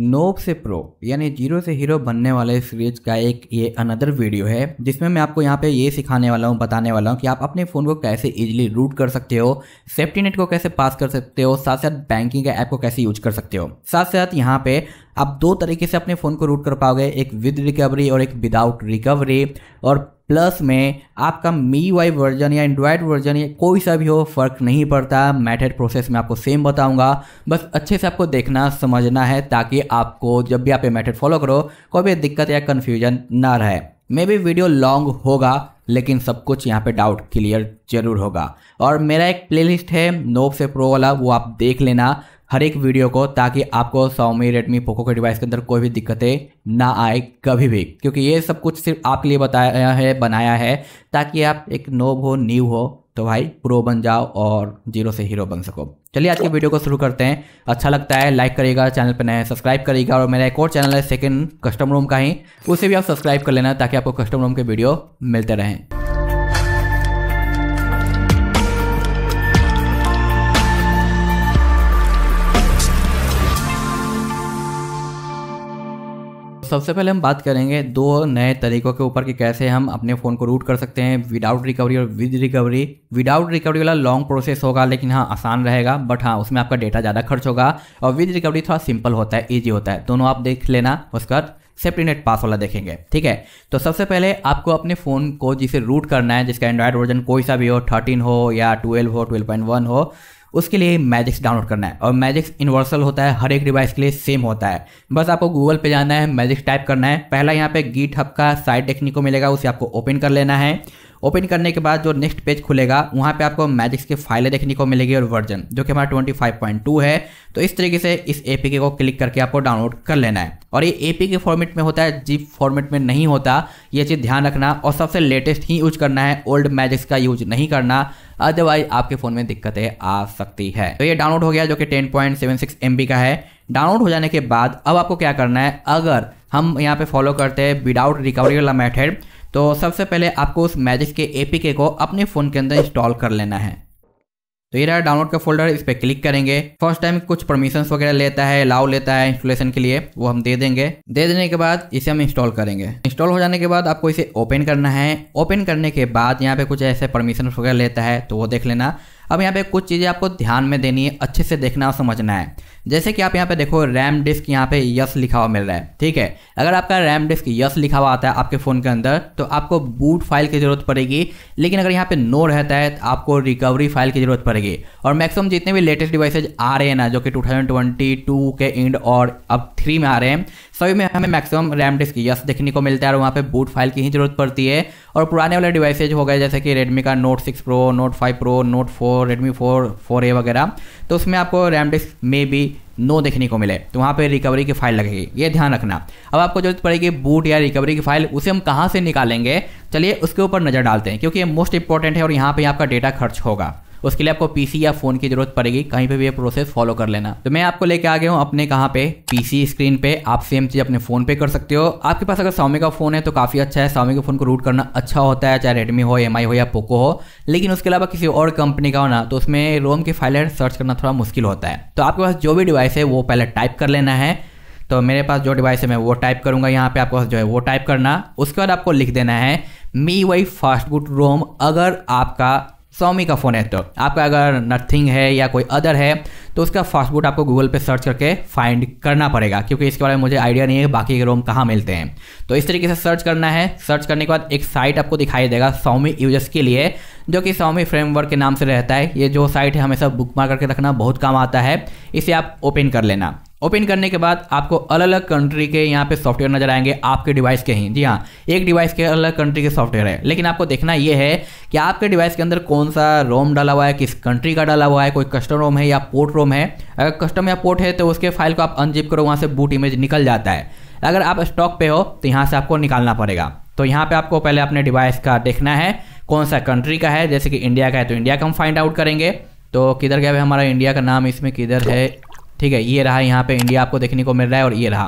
knob से pro यानी zero से हीरो बनने वाले सीरीज का एक ये अनदर वीडियो है जिसमें मैं आपको यहाँ पे ये सिखाने वाला हूँ बताने वाला हूँ कि आप अपने फ़ोन को कैसे इजीली रूट कर सकते हो सेफ्टी नेट को कैसे पास कर सकते हो साथ साथ बैंकिंग ऐप को कैसे यूज कर सकते हो साथ साथ यहाँ पे आप दो तरीके से अपने फ़ोन को रूट कर पाओगे एक विद रिकवरी और एक विदाउट रिकवरी और प्लस में आपका मी वाई वर्जन या एंड्रॉयड वर्जन या कोई सा भी हो फ़र्क नहीं पड़ता मैथड प्रोसेस में आपको सेम बताऊंगा बस अच्छे से आपको देखना समझना है ताकि आपको जब भी आप ये मैथड फॉलो करो कोई भी दिक्कत या कन्फ्यूजन ना रहे मे भी वीडियो लॉन्ग होगा लेकिन सब कुछ यहाँ पे डाउट क्लियर जरूर होगा और मेरा एक प्लेलिस्ट है नोब से प्रो वाला वो आप देख लेना हर एक वीडियो को ताकि आपको सौमी रेडमी पोको के डिवाइस के अंदर कोई भी दिक्कतें ना आए कभी भी क्योंकि ये सब कुछ सिर्फ आपके लिए बताया है बनाया है ताकि आप एक नोब हो न्यू हो तो भाई प्रो बन जाओ और जीरो से हीरो बन सको चलिए आज की वीडियो को शुरू करते हैं अच्छा लगता है लाइक करेगा चैनल पर नया सब्सक्राइब करेगा और मेरा एक और चैनल है सेकंड कस्टम रूम का ही उसे भी आप सब्सक्राइब कर लेना ताकि आपको कस्टम रूम के वीडियो मिलते रहें सबसे पहले हम बात करेंगे दो नए तरीकों के ऊपर कि कैसे हम अपने फ़ोन को रूट कर सकते हैं विदाउट रिकवरी और विद रिकवरी विदाउट रिकवरी वाला लॉन्ग प्रोसेस होगा लेकिन हाँ आसान रहेगा बट हाँ उसमें आपका डेटा ज़्यादा खर्च होगा और विद रिकवरी थोड़ा सिंपल होता है ईजी होता है दोनों आप देख लेना उसका सेफ्टी नेट पास वाला देखेंगे ठीक है तो सबसे पहले आपको अपने फ़ोन को जिसे रूट करना है जिसका एंड्रॉयड वर्जन कोई सा भी हो थर्टीन हो या ट्वेल्व हो ट्वेल्व पॉइंट वन हो उसके लिए मैजिक्स डाउनलोड करना है और मैजिक्स यूनिवर्सल होता है हर एक डिवाइस के लिए सेम होता है बस आपको गूगल पे जाना है मैजिक्स टाइप करना है पहला यहाँ पे गीट हब का साइट देखने को मिलेगा उसे आपको ओपन कर लेना है ओपन करने के बाद जो नेक्स्ट पेज खुलेगा वहाँ पे आपको मैजिक्स की फाइलें देखने को मिलेगी और वर्जन जो कि हमारा 25.2 है तो इस तरीके से इस ए को क्लिक करके आपको डाउनलोड कर लेना है और ये ए के फॉर्मेट में होता है जीप फॉर्मेट में नहीं होता ये चीज़ ध्यान रखना और सबसे लेटेस्ट ही यूज करना है ओल्ड मैजिक्स का यूज नहीं करना अदरवाइज आपके फ़ोन में दिक्कतें आ सकती है तो ये डाउनलोड हो गया जो कि 10.76 बी का है डाउनलोड हो जाने के बाद अब आपको क्या करना है अगर हम यहाँ पे फॉलो करते हैं विदाउट रिकवरी वाला मेथड तो सबसे पहले आपको उस मैजिक के एपीके को अपने फ़ोन के अंदर इंस्टॉल कर लेना है तो ये रहा डाउनलोड का फोल्डर इस पर क्लिक करेंगे फर्स्ट टाइम कुछ परमिशन वगैरह लेता है अलाउ लेता है इंस्टॉलेशन के लिए वो हम दे देंगे दे देने के बाद इसे हम इंस्टॉल करेंगे इंस्टॉल हो जाने के बाद आपको इसे ओपन करना है ओपन करने के बाद यहाँ पे कुछ ऐसे परमिशन वगैरह लेता है तो वो देख लेना अब यहाँ पे कुछ चीज़ें आपको ध्यान में देनी है अच्छे से देखना और समझना है जैसे कि आप यहाँ पे देखो रैम डिस्क यहाँ पे यस लिखा हुआ मिल रहा है ठीक है अगर आपका रैम डिस्क यस लिखा हुआ आता है आपके फ़ोन के अंदर तो आपको बूट फाइल की ज़रूरत पड़ेगी लेकिन अगर यहाँ पे नो रहता है तो आपको रिकवरी फाइल की ज़रूरत पड़ेगी और मैक्सिमम जितने भी लेटेस्ट डिवाइसेज आ रहे हैं ना जो कि टू के एंड और अब थ्री में आ रहे हैं सभी में हमें मैक्सिमम रैम डिस्क यस देखने को मिलता है और वहाँ पे बूट फाइल की ही ज़रूरत पड़ती है और पुराने वाले डिवाइसेज हो गए जैसे कि रेडमी का note six pro note five pro note four Redmi four four A वगैरह तो उसमें आपको रैम डिस्क में भी नो देखने को मिले तो वहाँ पे रिकवरी की फाइल लगेगी ये ध्यान रखना अब आपको जरूरत पड़ेगी बूट या रिकवरी की फाइल उसे हम कहाँ से निकालेंगे चलिए उसके ऊपर नज़र डालते हैं क्योंकि ये मोस्ट इंपॉर्टेंट है और यहाँ पर आपका डेटा खर्च होगा उसके लिए आपको पीसी या फोन की जरूरत पड़ेगी कहीं पे भी ये प्रोसेस फॉलो कर लेना तो मैं आपको लेके आ गया हूँ अपने कहाँ पे पीसी स्क्रीन पे आप सेम चीज अपने फोन पे कर सकते हो आपके पास अगर स्वामी का फोन है तो काफी अच्छा है स्वामी के फोन को रूट करना अच्छा होता है चाहे रेडमी हो एम हो या पोको हो लेकिन उसके अलावा किसी और कंपनी का हो ना तो उसमें रोम की फाइल सर्च करना थोड़ा मुश्किल होता है तो आपके पास जो भी डिवाइस है वो पहले टाइप कर लेना है तो मेरे पास जो डिवाइस है मैं वो टाइप करूंगा यहाँ पे आपको जो है वो टाइप करना उसके बाद आपको लिख देना है मी वाई फास्ट बुट रोम अगर आपका सौमी का फ़ोन है तो आपका अगर नथिंग है या कोई अदर है तो उसका फास्टबूट आपको गूगल पे सर्च करके फाइंड करना पड़ेगा क्योंकि इसके बारे में मुझे आइडिया नहीं है बाकी के रोम कहाँ मिलते हैं तो इस तरीके से सर्च करना है सर्च करने के बाद एक साइट आपको दिखाई देगा सौमी यूजर्स के लिए जो कि सौमी फ्रेमवर्क के नाम से रहता है ये जो साइट है हमेशा बुक मार करके रखना बहुत काम आता है इसे आप ओपन कर लेना ओपन करने के बाद आपको अलग अलग कंट्री के यहाँ पे सॉफ्टवेयर नजर आएंगे आपके डिवाइस के ही जी हाँ एक डिवाइस के अलग कंट्री के सॉफ्टवेयर है लेकिन आपको देखना यह है कि आपके डिवाइस के अंदर कौन सा रोम डाला हुआ है किस कंट्री का डाला हुआ है कोई कस्टम रोम है या पोर्ट रोम है अगर कस्टम या पोर्ट है तो उसके फाइल को आप अनजिप करो वहाँ से बूट इमेज निकल जाता है अगर आप स्टॉक पे हो तो यहाँ से आपको निकालना पड़ेगा तो यहाँ पे आपको पहले अपने डिवाइस का देखना है कौन सा कंट्री का है जैसे कि इंडिया का है तो इंडिया का हम फाइंड आउट करेंगे तो किधर गया है हमारा इंडिया का नाम इसमें किधर है ठीक है ये रहा यहाँ पे इंडिया आपको देखने को मिल रहा है और ये रहा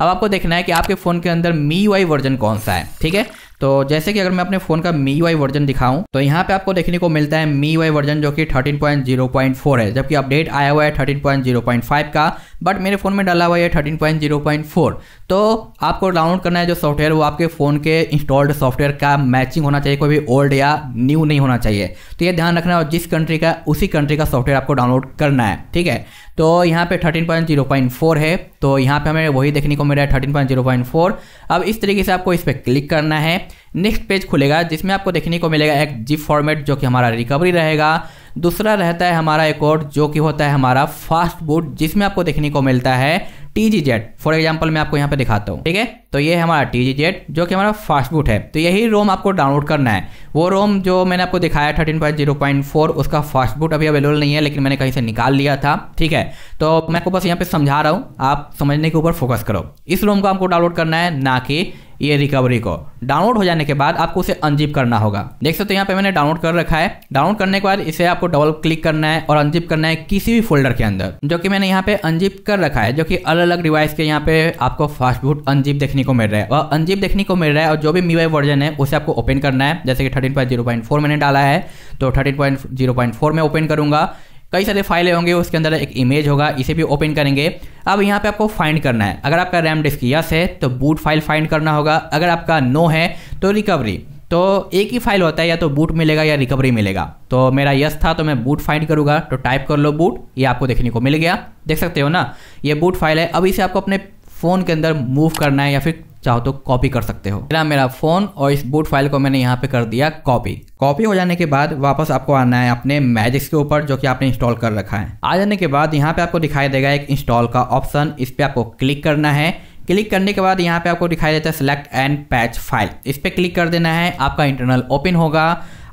अब आपको देखना है कि आपके फ़ोन के अंदर मी वाई वर्जन कौन सा है ठीक है तो जैसे कि अगर मैं अपने फ़ोन का मी वाई वर्जन दिखाऊं तो यहाँ पे आपको देखने को मिलता है मी वाई वर्जन जो कि 13.0.4 है जबकि अपडेट आया हुआ है 13.0.5 का बट मेरे फ़ोन में डाला हुआ है thirteen point zero point four तो आपको डाउनलोड करना है जो सॉफ्टवेयर वो आपके फ़ोन के इंस्टॉल्ड सॉफ्टवेयर का मैचिंग होना चाहिए कोई भी ओल्ड या न्यू नहीं होना चाहिए तो ये ध्यान रखना है जिस कंट्री का उसी कंट्री का सॉफ्टवेयर आपको डाउनलोड करना है ठीक है तो यहाँ पे फोर है तो यहाँ पे हमें वही देखने को मिल रहा है thirteen point point zero four अब इस तरीके से आपको इस पर क्लिक करना है नेक्स्ट पेज खुलेगा जिसमें आपको देखने को मिलेगा एक जिप फॉर्मेट जो कि हमारा रिकवरी रहेगा दूसरा रहता है हमारा एक और जो कि होता है हमारा फास्ट बूट जिसमें आपको देखने को मिलता है टी जी जेट फॉर एग्जाम्पल मैं आपको यहाँ पे दिखाता हूँ ठीक है तो ये हमारा टी जी जेट जो कि हमारा फास्ट बूट है तो यही रोम आपको डाउनलोड करना है वो रोम जो मैंने आपको दिखाया thirteen point zero point four उसका फास्ट बूट अभी अवेलेबल नहीं है लेकिन मैंने कहीं से निकाल लिया था ठीक है तो मैं आपको बस यहाँ पे समझा रहा हूँ आप समझने के ऊपर फोकस करो इस रोम को आपको डाउनलोड करना है ना कि ये रिकवरी को डाउनलोड हो जाने के बाद आपको उसे अनजिप करना होगा देख सकते हो यहाँ पे मैंने डाउनलोड कर रखा है डाउनलोड करने के बाद इसे आपको डबल क्लिक करना है और अनजिप करना है किसी भी फोल्डर के अंदर जो कि मैंने यहाँ पे अनजिप कर रखा है जो कि अलग अलग डिवाइस के यहाँ पे आपको फास्ट बूट अनजिप देखने को मिल रहा है और अनजिप देखने को मिल रहा है और जो भी मीवाई वर्जन है उसे आपको ओपन करना है जैसे कि थर्टीन मैंने डाला है तो थर्टीन में ओपन करूंगा कई सारे फाइलें होंगे उसके अंदर एक इमेज होगा इसे भी ओपन करेंगे अब यहाँ पे आपको फाइंड करना है अगर आपका रैम डिस्क यस है तो बूट फाइल फाइंड करना होगा अगर आपका नो है तो रिकवरी तो एक ही फाइल होता है या तो बूट मिलेगा या रिकवरी मिलेगा तो मेरा यस था तो मैं बूट फाइंड करूँगा तो टाइप कर लो बूट ये आपको देखने को मिल गया देख सकते हो ना ये बूट फाइल है अब इसे आपको अपने फ़ोन के अंदर मूव करना है या फिर चाहो तो कॉपी कर सकते हो मेरा मेरा फ़ोन और इस बूट फाइल को मैंने यहाँ पे कर दिया कॉपी कॉपी हो जाने के बाद वापस आपको आना है अपने मैजिक्स के ऊपर जो कि आपने इंस्टॉल कर रखा है आ जाने के बाद यहाँ पे आपको दिखाई देगा एक इंस्टॉल का ऑप्शन इस पर आपको क्लिक करना है क्लिक करने के बाद यहाँ पे आपको दिखाई देता है सिलेक्ट एंड पैच फाइल इस पर क्लिक कर देना है आपका इंटरनल ओपन होगा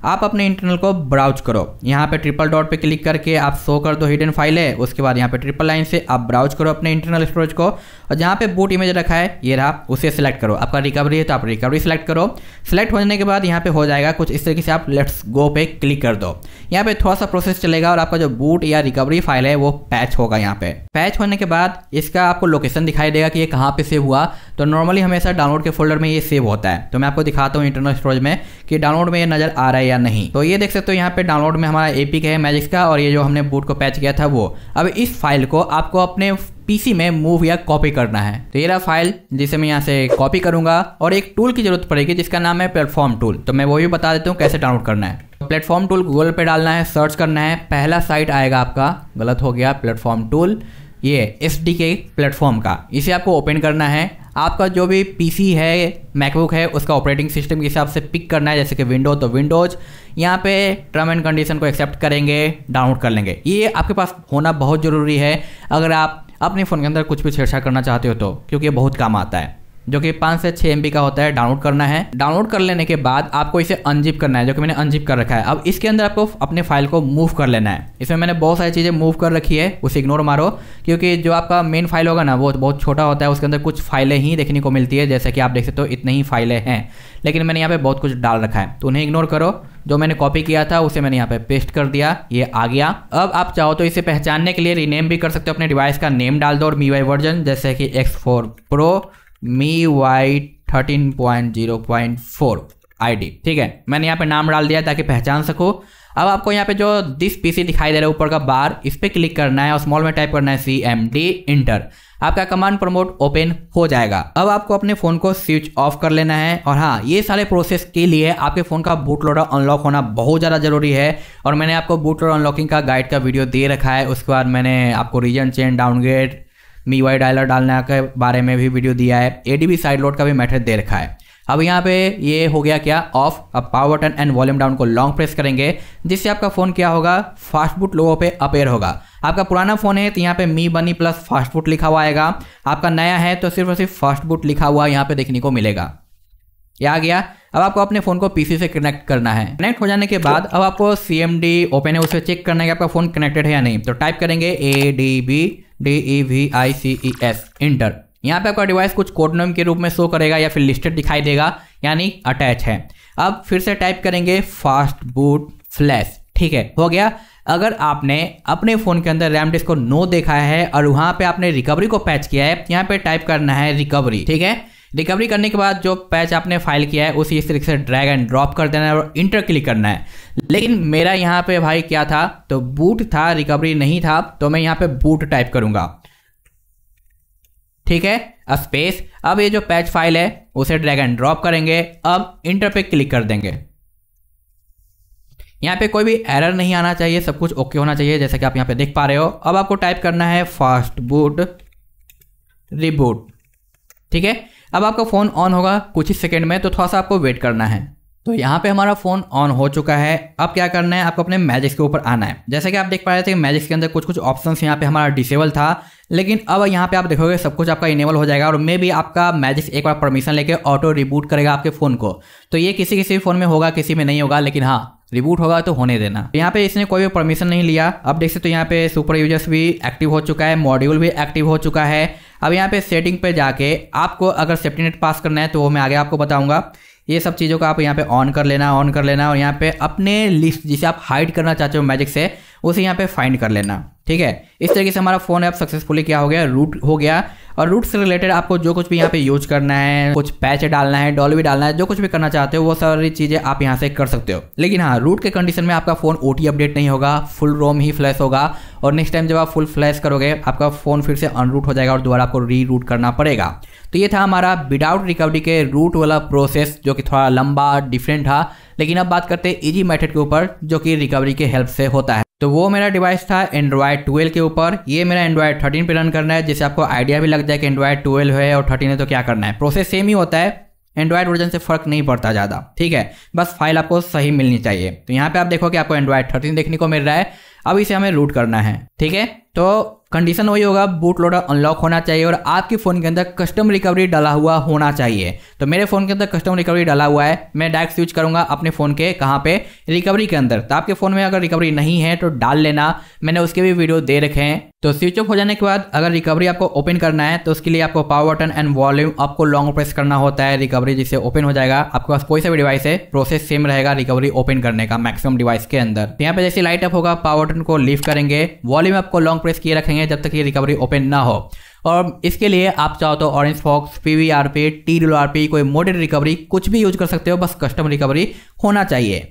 आप अपने इंटरनल को ब्राउज करो यहाँ पे ट्रिपल डॉट पे क्लिक करके आप शो कर दो हिडन फाइल है उसके बाद यहाँ पे ट्रिपल लाइन से आप ब्राउज करो अपने इंटरनल स्टोरेज को और जहाँ पे बूट इमेज रखा है ये रहा उसे सिलेक्ट करो आपका रिकवरी है तो आप रिकवरी सिलेक्ट करो सिलेक्ट होने के बाद यहाँ पे हो जाएगा कुछ इस तरीके से आप लेट्स गो पे क्लिक कर दो यहाँ पे थोड़ा सा प्रोसेस चलेगा और आपका जो बूट या रिकवरी फाइल है वो पैच होगा यहाँ पे पैच होने के बाद इसका आपको लोकेशन दिखाई देगा कि ये कहाँ पे सेव हुआ तो नॉर्मली हमेशा डाउनलोड के फोल्डर में ये सेव होता है तो मैं आपको दिखाता हूँ इंटरनल स्टोरेज में कि डाउनलोड में ये नजर आ रहा है या नहीं तो ये देख सकते हो यहाँ पे डाउनलोड में हमारा का है मैजिक्स का और ये जो हमने बूट को पैच किया था वो अब इस फाइल को आपको अपने पीसी में मूव या कॉपी करना है तो ये रहा फाइल जिसे मैं यहाँ से कॉपी करूंगा और एक टूल की जरूरत पड़ेगी जिसका नाम है प्लेटफॉर्म टूल तो मैं वो भी बता देता हूँ कैसे डाउनलोड करना है प्लेटफॉर्म टूल गूगल पे डालना है सर्च करना है पहला साइट आएगा आपका गलत हो गया प्लेटफॉर्म टूल ये एस डी के प्लेटफॉर्म का इसे आपको ओपन करना है आपका जो भी पीसी है मैकबुक है उसका ऑपरेटिंग सिस्टम के हिसाब से पिक करना है जैसे कि विंडो तो विंडोज़ यहाँ पे टर्म एंड कंडीशन को एक्सेप्ट करेंगे डाउनलोड कर लेंगे ये आपके पास होना बहुत ज़रूरी है अगर आप अपने फ़ोन के अंदर कुछ भी छेड़छाड़ करना चाहते हो तो क्योंकि ये बहुत काम आता है जो कि पाँच से छः एम का होता है डाउनलोड करना है डाउनलोड कर लेने के बाद आपको इसे अनजिप करना है जो कि मैंने अनजिप कर रखा है अब इसके अंदर आपको अपने फाइल को मूव कर लेना है इसमें मैंने बहुत सारी चीज़ें मूव कर रखी है उसे इग्नोर मारो क्योंकि जो आपका मेन फाइल होगा ना वो बहुत छोटा होता है उसके अंदर कुछ फाइलें ही देखने को मिलती है जैसे कि आप देख सकते हो इतनी ही फाइलें हैं लेकिन मैंने यहाँ पर बहुत कुछ डाल रखा है तो उन्हें इग्नोर करो जो मैंने कॉपी किया था उसे मैंने यहाँ पे पेस्ट कर दिया ये आ गया अब आप चाहो तो इसे पहचानने के लिए रीनेम भी कर सकते हो अपने डिवाइस का नेम डाल दो और मी वर्जन जैसे कि X four pro MIUI thirteen point zero point four आई ठीक है मैंने यहाँ पे नाम डाल दिया ताकि पहचान सको अब आपको यहाँ पे जो दिस पीसी दिखाई दे रहा है ऊपर का बार इस पर क्लिक करना है और स्मॉल में टाइप करना है सी एम डी इंटर आपका कमांड प्रमोट ओपन हो जाएगा अब आपको अपने फ़ोन को स्विच ऑफ कर लेना है और हाँ ये सारे प्रोसेस के लिए आपके फ़ोन का बूट लोडर अनलॉक होना बहुत ज़्यादा ज़रूरी है और मैंने आपको बूट लोडर अनलॉकिंग का गाइड का वीडियो दे रखा है उसके बाद मैंने आपको region change downgrade MIUI dialer डालने के बारे में भी वीडियो दिया है A D B side load का भी मेथड दे रखा है अब यहाँ पे ये हो गया क्या ऑफ अब power button and volume down को लॉन्ग प्रेस करेंगे जिससे आपका फ़ोन क्या होगा फास्ट बूट लोगों पे अपेयर होगा आपका पुराना फ़ोन है तो यहाँ पे मी बनी प्लस फास्ट बूट लिखा हुआ आएगा आपका नया है तो सिर्फ और सिर्फ फास्ट बूट लिखा हुआ यहाँ पे देखने को मिलेगा ये आ गया अब आपको अपने फ़ोन को पीसी से कनेक्ट करना है कनेक्ट हो जाने के बाद अब आपको सी एम डी ओपन है उसे चेक करना है कि आपका फ़ोन कनेक्टेड है या नहीं तो टाइप करेंगे A D B D E V I C E S enter यहाँ पे आपका डिवाइस कुछ कोड नेम के रूप में शो करेगा या फिर लिस्टेड दिखाई देगा यानी अटैच है अब फिर से टाइप करेंगे फास्ट बूट फ्लैश ठीक है हो गया अगर आपने अपने फ़ोन के अंदर रैम डिस्क को नो देखा है और वहाँ पे आपने रिकवरी को पैच किया है यहाँ पे टाइप करना है रिकवरी ठीक है रिकवरी करने के बाद जो पैच आपने फाइल किया है उसी इस तरीके से ड्रैग एंड ड्रॉप कर देना है और इंटर क्लिक करना है लेकिन मेरा यहाँ पे भाई क्या था तो बूट था रिकवरी नहीं था तो मैं यहाँ पे बूट टाइप करूंगा ठीक है अब स्पेस अब ये जो पैच फाइल है उसे ड्रैग एंड ड्रॉप करेंगे अब इंटर पे क्लिक कर देंगे यहाँ पे कोई भी एरर नहीं आना चाहिए सब कुछ ओके होना चाहिए जैसा कि आप यहाँ पे देख पा रहे हो अब आपको टाइप करना है फास्ट बूट रिबूट ठीक है अब आपका फ़ोन ऑन होगा कुछ ही सेकेंड में तो थोड़ा सा आपको वेट करना है तो यहाँ पे हमारा फ़ोन ऑन हो चुका है अब क्या करना है आपको अपने मैजिक्स के ऊपर आना है जैसे कि आप देख पा रहे थे मैजिक्स के अंदर कुछ कुछ ऑप्शंस यहाँ पे हमारा डिसेबल था लेकिन अब यहाँ पे आप देखोगे सब कुछ आपका इनेबल हो जाएगा और मे भी आपका मैजिक्स एक बार परमिशन लेके ऑटो रिबूट करेगा आपके फ़ोन को तो ये किसी किसी फ़ोन में होगा किसी में नहीं होगा लेकिन हाँ रिबूट होगा तो होने देना तो यहाँ पे इसने कोई भी परमिशन नहीं लिया अब देख सकते तो यहाँ पे सुपर यूजर्स भी एक्टिव हो चुका है मॉड्यूल भी एक्टिव हो चुका है अब यहाँ पे सेटिंग पे जाके आपको अगर सेफ्टी नेट पास करना है तो वो मैं आगे आपको बताऊँगा ये सब चीज़ों का आप यहाँ पे ऑन कर लेना ऑन कर लेना और यहाँ पे अपने लिस्ट जिसे आप हाइड करना चाहते हो मैजिक से उसे यहाँ पे फाइंड कर लेना ठीक है इस तरीके से हमारा फोन ऐप सक्सेसफुली क्या हो गया रूट हो गया और रूट से रिलेटेड आपको जो कुछ भी यहाँ पे यूज करना है कुछ पैच डालना है डॉल भी डालना है जो कुछ भी करना चाहते हो वो सारी चीजें आप यहाँ से कर सकते हो लेकिन हाँ रूट के कंडीशन में आपका फोन ओ अपडेट नहीं होगा फुल रोम ही फ्लैश होगा और नेक्स्ट टाइम जब आप फुल फ्लैश करोगे आपका फोन फिर से अनरूट हो जाएगा और दोबारा आपको री रूट करना पड़ेगा तो ये था हमारा विदाउट रिकवरी के रूट वाला प्रोसेस जो कि थोड़ा लंबा डिफरेंट था लेकिन अब बात करते हैं इजी मेथड के ऊपर जो कि रिकवरी के हेल्प से होता है तो वो मेरा डिवाइस था एंड्रॉयड ट्वेल्व के ऊपर ये मेरा एंड्रॉयड थर्टीन पे रन करना है जिससे आपको आइडिया भी लग जाए कि एंड्रॉयड ट्वेल्व है और थर्टीन है तो क्या करना है प्रोसेस सेम ही होता है एंड्रॉयड वर्जन से फ़र्क नहीं पड़ता ज़्यादा ठीक है बस फाइल आपको सही मिलनी चाहिए तो यहाँ पे आप देखो कि आपको एंड्रॉयड थर्टीन देखने को मिल रहा है अब इसे हमें रूट करना है ठीक है तो कंडीशन वही होगा बूट लोडर अनलॉक होना चाहिए और आपके फ़ोन के अंदर कस्टम रिकवरी डाला हुआ होना चाहिए तो मेरे फ़ोन के अंदर कस्टम रिकवरी डाला हुआ है मैं डायरेक्ट स्विच करूँगा अपने फ़ोन के कहाँ पे रिकवरी के अंदर तो आपके फ़ोन में अगर रिकवरी नहीं है तो डाल लेना मैंने उसके भी वीडियो दे रखे हैं तो स्विच ऑफ हो जाने के बाद अगर रिकवरी आपको ओपन करना है तो उसके लिए आपको पावर बटन एंड वॉल्यूम आपको लॉन्ग प्रेस करना होता है रिकवरी जिससे ओपन हो जाएगा आपके पास कोई सा भी डिवाइस है प्रोसेस सेम रहेगा रिकवरी ओपन करने का मैक्सिमम डिवाइस के अंदर तो यहाँ पे जैसे लाइट अप होगा पावर बटन को लिफ्ट करेंगे वॉल्यूम आपको लॉन्ग प्रेस किए रखेंगे जब तक ये रिकवरी ओपन ना हो और इसके लिए आप चाहो तो orange fox P V R P T W R P कोई मोडेड रिकवरी कुछ भी यूज कर सकते हो बस कस्टम रिकवरी होना चाहिए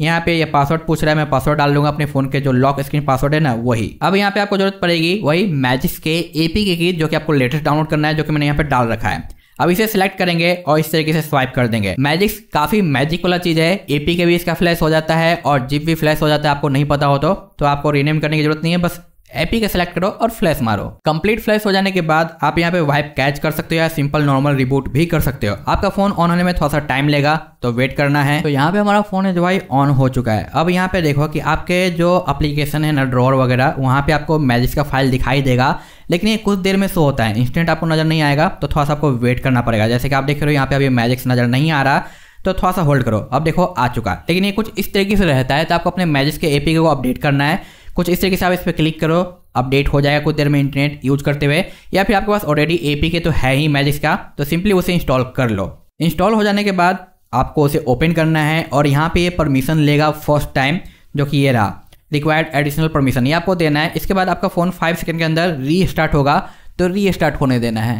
यहाँ पे ये यह पासवर्ड पूछ रहा है मैं पासवर्ड डाल दूंगा अपने फोन के जो लॉक स्क्रीन पासवर्ड है ना वही अब यहाँ पे आपको जरूरत पड़ेगी वही मैजिक्स के एपी के की जो कि आपको लेटेस्ट डाउनलोड करना है जो कि मैंने यहाँ पे डाल रखा है अब इसे सिलेक्ट करेंगे और इस तरीके से स्वाइप कर देंगे मैजिक्स काफी मैजिक वाला चीज है एपी के भी इसका फ्लैश हो जाता है और जिप भी फ्लैश हो जाता है आपको नहीं पता हो तो, तो आपको रीनेम करने की जरूरत नहीं है बस एपी के सेलेक्ट करो और फ्लैश मारो कंप्लीट फ्लैश हो जाने के बाद आप यहाँ पे वाइप कैच कर सकते हो या सिंपल नॉर्मल रिबूट भी कर सकते हो आपका फोन ऑन होने में थोड़ा सा टाइम लेगा तो वेट करना है तो यहाँ पे हमारा फोन है जो भाई ऑन हो चुका है अब यहाँ पे देखो कि आपके जो अप्लीकेशन है ना ड्रॉर वगैरह वहाँ पे आपको मैजिक का फाइल दिखाई देगा लेकिन ये कुछ देर में शो होता है इंस्टेंट आपको नजर नहीं आएगा तो थोड़ा सा आपको वेट करना पड़ेगा जैसे कि आप देख रहे हो यहाँ पे अभी मैजिक्स नजर नहीं आ रहा तो थोड़ा सा होल्ड करो अब देखो आ चुका लेकिन ये कुछ इस तरीके से रहता है तो आपको अपने मैजिक के एपी को अपडेट करना है कुछ इस तरीके से आप इस पर क्लिक करो अपडेट हो जाएगा कुछ देर में इंटरनेट यूज करते हुए या फिर आपके पास ऑलरेडी ए के तो है ही मैजिक्स का तो सिंपली उसे इंस्टॉल कर लो इंस्टॉल हो जाने के बाद आपको उसे ओपन करना है और यहाँ पे ये परमिशन लेगा फर्स्ट टाइम जो कि ये रहा रिक्वायर्ड एडिशनल परमिशन ये आपको देना है इसके बाद आपका फ़ोन फाइव सेकेंड के अंदर रीस्टार्ट होगा तो रीस्टार्ट होने देना है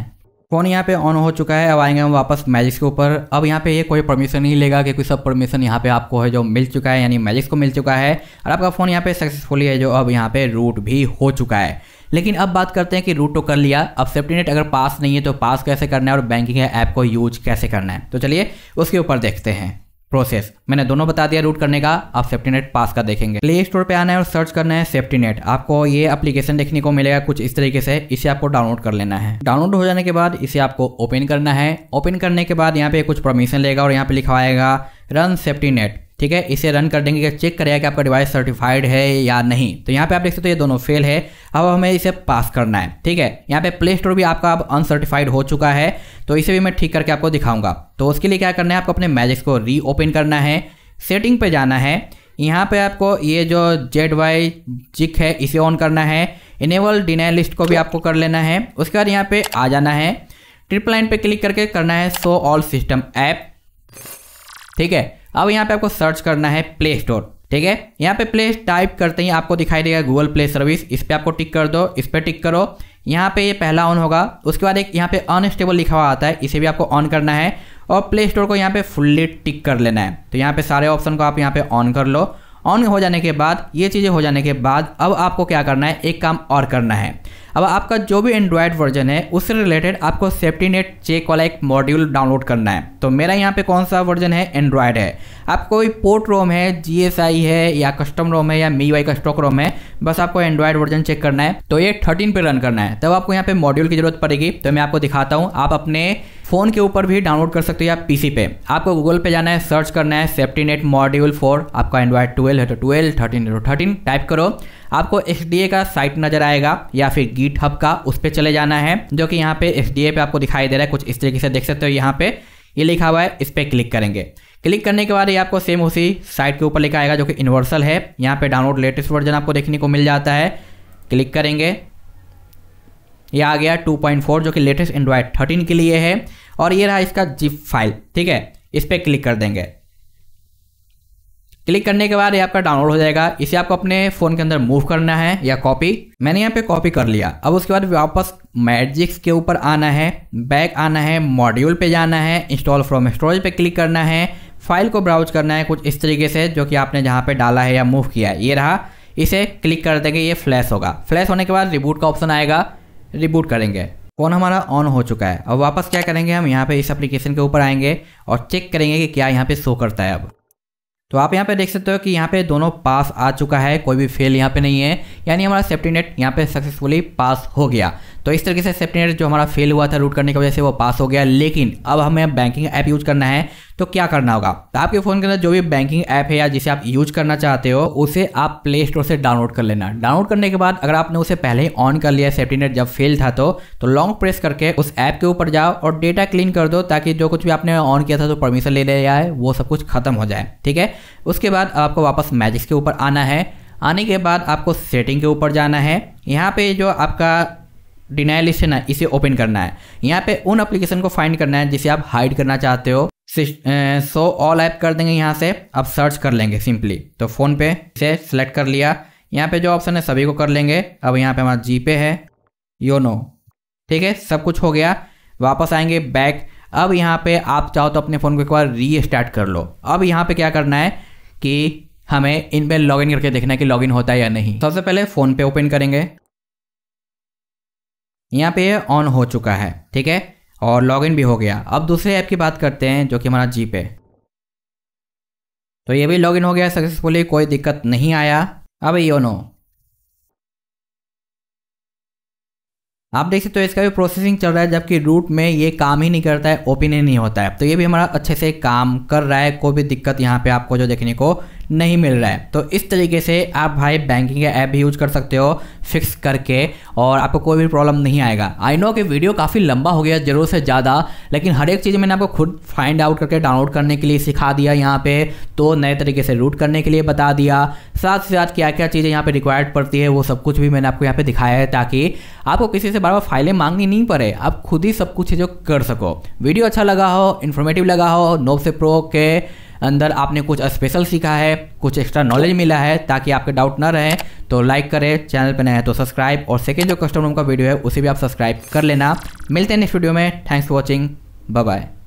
फ़ोन यहाँ पे ऑन हो चुका है अब आएंगे हम वापस मैजिक्स के ऊपर अब यहाँ पे ये कोई परमिशन नहीं लेगा कि कोई सब परमिशन यहाँ पे आपको है जो मिल चुका है यानी मैजिक्स को मिल चुका है और आपका फ़ोन यहाँ पे सक्सेसफुली है जो अब यहाँ पे रूट भी हो चुका है लेकिन अब बात करते हैं कि रूट तो कर लिया अब सेफ्टी नेट अगर पास नहीं है तो पास कैसे करना है और बैंकिंग ऐप को यूज कैसे करना है तो चलिए उसके ऊपर देखते हैं प्रोसेस मैंने दोनों बता दिया रूट करने का आप सेफ्टी नेट पास का देखेंगे प्ले स्टोर पे आना है और सर्च करना है सेफ्टी नेट आपको ये एप्लीकेशन देखने को मिलेगा कुछ इस तरीके से इसे आपको डाउनलोड कर लेना है डाउनलोड हो जाने के बाद इसे आपको ओपन करना है ओपन करने के बाद यहाँ पे कुछ परमिशन लेगा और यहाँ पे लिखवाएगा रन सेफ्टी नेट ठीक है इसे रन कर देंगे चेक करेगा कि आपका डिवाइस सर्टिफाइड है या नहीं तो यहाँ पे आप देख सकते हो ये दोनों फेल है अब हमें इसे पास करना है ठीक है यहाँ पे प्ले स्टोर भी आपका अब अनसर्टिफाइड हो चुका है तो इसे भी मैं ठीक करके आपको दिखाऊंगा तो उसके लिए क्या करना है आपको अपने मैजिक्स को रीओपन करना है सेटिंग पे जाना है यहाँ पे आपको ये जो जेड वाई जिक है इसे ऑन करना है इनेबल डिनाइल लिस्ट को भी आपको कर लेना है उसके बाद यहाँ पे आ जाना है ट्रिपल लाइन पे क्लिक करके करना है सो ऑल सिस्टम ऐप ठीक है अब यहाँ पे आपको सर्च करना है प्ले स्टोर ठीक है यहाँ पे प्ले टाइप करते ही आपको दिखाई देगा गूगल प्ले सर्विस इस पर आपको टिक कर दो इस पर टिक करो यहाँ पे ये पहला ऑन होगा उसके बाद एक यहाँ पे अनस्टेबल लिखा हुआ आता है इसे भी आपको ऑन करना है और प्ले स्टोर को यहाँ पे फुल्ली टिक कर लेना है तो यहाँ पे सारे ऑप्शन को आप यहाँ पे ऑन कर लो ऑन हो जाने के बाद ये चीज़ें हो जाने के बाद अब आपको क्या करना है एक काम और करना है अब आपका जो भी एंड्रॉयड वर्जन है उससे रिलेटेड आपको सेफ्टी नेट चेक वाला एक मॉड्यूल डाउनलोड करना है तो मेरा यहाँ पे कौन सा वर्जन है एंड्रॉयड है आपको कोई पोर्ट रोम है जी है या कस्टम रोम है या मी वाई का स्टॉक रोम है बस आपको एंड्रॉयड वर्जन चेक करना है तो ये थर्टीन पे रन करना है तब आपको यहाँ पे मॉड्यूल की जरूरत पड़ेगी तो मैं आपको दिखाता हूँ आप अपने फोन के ऊपर भी डाउनलोड कर सकते हो या पीसी पे आपको गूगल पे जाना है सर्च करना है सेफ्टी नेट मॉड्यूल फोर आपका एंड्रॉयड ट्वेल्व है तो ट्वेल्व थर्टीन है तो थर्टीन टाइप करो आपको एस का साइट नजर आएगा या फिर गीट हब का उस पर चले जाना है जो कि यहाँ पे एस पे आपको दिखाई दे रहा है कुछ इस तरीके से देख सकते हो यहाँ पे ये लिखा हुआ है इस पर क्लिक करेंगे क्लिक करने के बाद ये आपको सेम उसी साइट के ऊपर लेकर आएगा जो कि यूनिवर्सल है यहाँ पे डाउनलोड लेटेस्ट वर्जन आपको देखने को मिल जाता है क्लिक करेंगे ये आ गया 2.4 जो कि लेटेस्ट एंड्रॉयड 13 के लिए है और ये रहा इसका जिप फाइल ठीक है इस पर क्लिक कर देंगे क्लिक करने के बाद ये आपका डाउनलोड हो जाएगा इसे आपको अपने फ़ोन के अंदर मूव करना है या कॉपी मैंने यहाँ पे कॉपी कर लिया अब उसके बाद वापस मैजिक्स के ऊपर आना है बैक आना है मॉड्यूल पे जाना है इंस्टॉल फ्रॉम स्टोरेज पे क्लिक करना है फाइल को ब्राउज करना है कुछ इस तरीके से जो कि आपने जहाँ पे डाला है या मूव किया है ये रहा इसे क्लिक कर देंगे ये फ्लैश होगा फ्लैश होने के बाद रिबूट का ऑप्शन आएगा रिबूट करेंगे फ़ोन हमारा ऑन हो चुका है अब वापस क्या करेंगे हम यहाँ पे इस एप्लीकेशन के ऊपर आएंगे और चेक करेंगे कि क्या यहाँ पे शो करता है अब तो आप यहाँ पे देख सकते हो कि यहाँ पे दोनों पास आ चुका है कोई भी फेल यहाँ पे नहीं है यानी हमारा सेफ्टी नेट यहाँ पे सक्सेसफुली पास हो गया तो इस तरीके से सेफ्टी नेट जो हमारा फेल हुआ था रूट करने की वजह से वो पास हो गया लेकिन अब हमें बैंकिंग ऐप यूज करना है तो क्या करना होगा तो आपके फ़ोन के अंदर जो भी बैंकिंग ऐप है या जिसे आप यूज करना चाहते हो उसे आप प्ले स्टोर से डाउनलोड कर लेना डाउनलोड करने के बाद अगर आपने उसे पहले ही ऑन कर लिया सेफ्टी नेट जब फेल था तो तो लॉन्ग प्रेस करके उस ऐप के ऊपर जाओ और डेटा क्लीन कर दो ताकि जो कुछ भी आपने ऑन किया था तो परमिशन ले लिया है वो सब कुछ खत्म हो जाए ठीक है उसके बाद आपको वापस मैजिक्स के ऊपर आना है आने के बाद आपको सेटिंग के ऊपर जाना है यहाँ पे जो आपका डिनाइलिस्ट है ना इसे ओपन करना है यहाँ पे उन एप्लीकेशन को फाइंड करना है जिसे आप हाइड करना चाहते हो सो ऑल ऐप कर देंगे यहाँ से आप सर्च कर लेंगे सिंपली तो फ़ोन पे इसे सेलेक्ट कर लिया यहाँ पे जो ऑप्शन है सभी को कर लेंगे अब यहाँ पे हमारा जी पे है योनो ठीक है सब कुछ हो गया वापस आएंगे बैक अब यहाँ पे आप चाहो तो अपने फ़ोन को एक बार री स्टार्ट कर लो अब यहाँ पे क्या करना है कि हमें इन पर इन करके देखना है कि लॉग इन होता है या नहीं सबसे पहले फ़ोन पे ओपन करेंगे यहाँ पे ऑन हो चुका है ठीक है और लॉग इन भी हो गया अब दूसरे ऐप की बात करते हैं जो कि हमारा जी पे तो ये भी लॉग इन हो गया सक्सेसफुली कोई दिक्कत नहीं आया अब योनो आप देख सकते हो तो इसका भी प्रोसेसिंग चल रहा है जबकि रूट में ये काम ही नहीं करता है ओपिन ही नहीं होता है तो ये भी हमारा अच्छे से काम कर रहा है कोई भी दिक्कत यहाँ पे आपको जो देखने को नहीं मिल रहा है तो इस तरीके से आप भाई बैंकिंग का ऐप भी यूज कर सकते हो फिक्स करके और आपको कोई भी प्रॉब्लम नहीं आएगा आई नो कि वीडियो काफ़ी लंबा हो गया जरूर से ज़्यादा लेकिन हर एक चीज़ मैंने आपको खुद फाइंड आउट करके डाउनलोड करने के लिए सिखा दिया यहाँ पे तो नए तरीके से रूट करने के लिए बता दिया साथ ही साथ क्या क्या चीज़ें यहाँ पे रिक्वायर्ड पड़ती है वो सब कुछ भी मैंने आपको यहाँ पे दिखाया है ताकि आपको किसी से बार बार फाइलें मांगनी नहीं पड़े आप खुद ही सब कुछ जो कर सको वीडियो अच्छा लगा हो इन्फॉर्मेटिव लगा हो नोब से प्रो के अंदर आपने कुछ स्पेशल सीखा है कुछ एक्स्ट्रा नॉलेज मिला है ताकि आपके डाउट ना रहे तो लाइक करें चैनल पर नए हैं तो सब्सक्राइब और सेकेंड जो कस्टमर रूम का वीडियो है उसे भी आप सब्सक्राइब कर लेना मिलते हैं नेक्स्ट वीडियो में थैंक्स फॉर वॉचिंग बाय